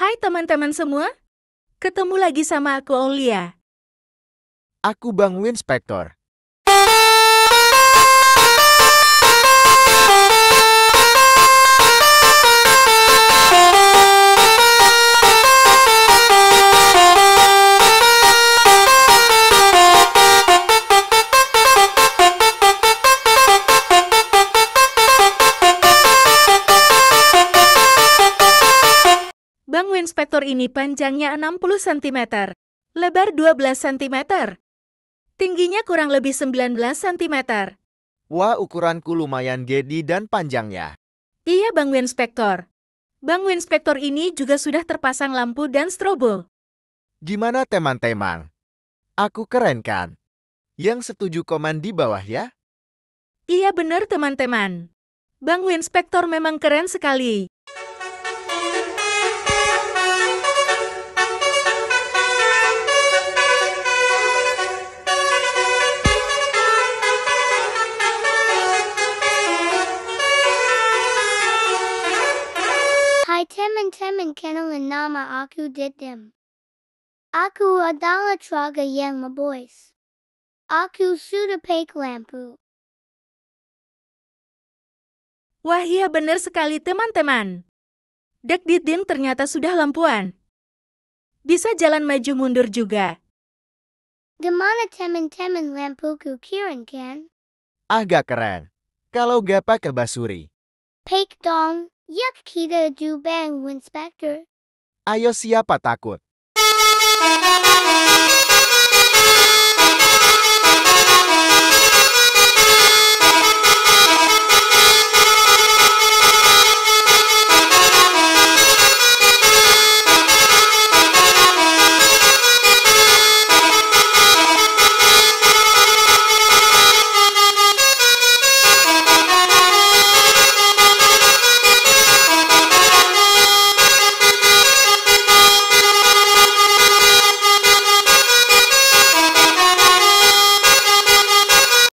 Hai teman-teman semua, ketemu lagi sama aku Olia. Aku Bang Winspector. Lubang Winspector ini panjangnya 60 cm, lebar 12 cm, tingginya kurang lebih 19 cm. Wah, ukuranku lumayan gede dan panjangnya. Iya, Bang Winspector. Bang Winspector ini juga sudah terpasang lampu dan strobo. Gimana teman-teman? Aku keren kan? Yang setuju komen di bawah ya? Iya benar teman-teman. Bang Winspector memang keren sekali. Teman teman kenalin nama aku Didim. Aku adalah traga yang mabois. Aku sudah peik lampu. Wah iya benar sekali teman-teman. Dek Didim ternyata sudah lampuan. Bisa jalan maju mundur juga. Gimana teman-teman lampuku kiran kan? Agak keren. Kalau gak pakai Basuri. Pek dong. Yuk kita do bang, Inspector. Ayo siapa takut?